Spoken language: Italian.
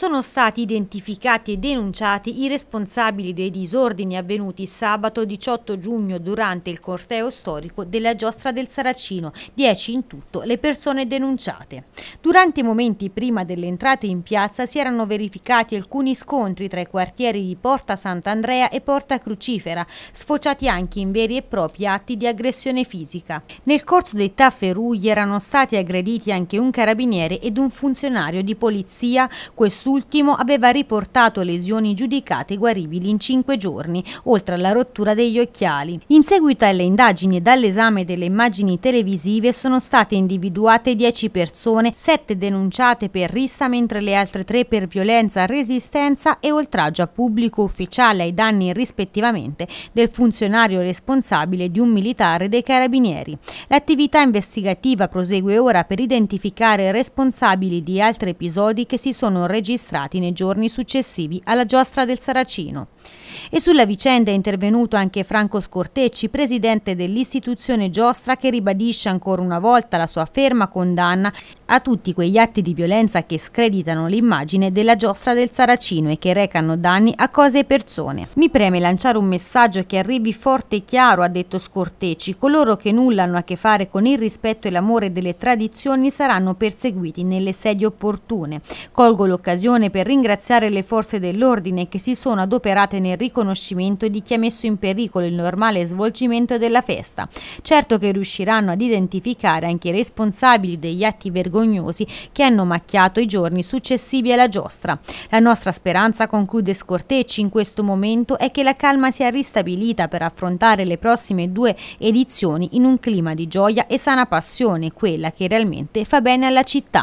sono stati identificati e denunciati i responsabili dei disordini avvenuti sabato 18 giugno durante il corteo storico della giostra del Saracino, 10 in tutto le persone denunciate. Durante i momenti prima dell'entrata in piazza si erano verificati alcuni scontri tra i quartieri di Porta Sant'Andrea e Porta Crucifera, sfociati anche in veri e propri atti di aggressione fisica. Nel corso dei tafferugli erano stati aggrediti anche un carabiniere ed un funzionario di polizia, questo Quest'ultimo aveva riportato lesioni giudicate guaribili in cinque giorni, oltre alla rottura degli occhiali. In seguito alle indagini e dall'esame delle immagini televisive sono state individuate 10 persone, 7 denunciate per rissa mentre le altre 3 per violenza, resistenza e oltraggio a pubblico ufficiale ai danni rispettivamente del funzionario responsabile di un militare dei carabinieri. L'attività investigativa prosegue ora per identificare responsabili di altri episodi che si sono registrati registrati nei giorni successivi alla giostra del Saracino. E sulla vicenda è intervenuto anche Franco Scortecci, presidente dell'istituzione giostra, che ribadisce ancora una volta la sua ferma condanna a tutti quegli atti di violenza che screditano l'immagine della giostra del Saracino e che recano danni a cose e persone. Mi preme lanciare un messaggio che arrivi forte e chiaro, ha detto Scortecci, coloro che nulla hanno a che fare con il rispetto e l'amore delle tradizioni saranno perseguiti nelle sedi opportune. Colgo l'occasione occasione per ringraziare le forze dell'ordine che si sono adoperate nel riconoscimento di chi ha messo in pericolo il normale svolgimento della festa. Certo che riusciranno ad identificare anche i responsabili degli atti vergognosi che hanno macchiato i giorni successivi alla giostra. La nostra speranza, conclude Scortecci in questo momento, è che la calma sia ristabilita per affrontare le prossime due edizioni in un clima di gioia e sana passione, quella che realmente fa bene alla città.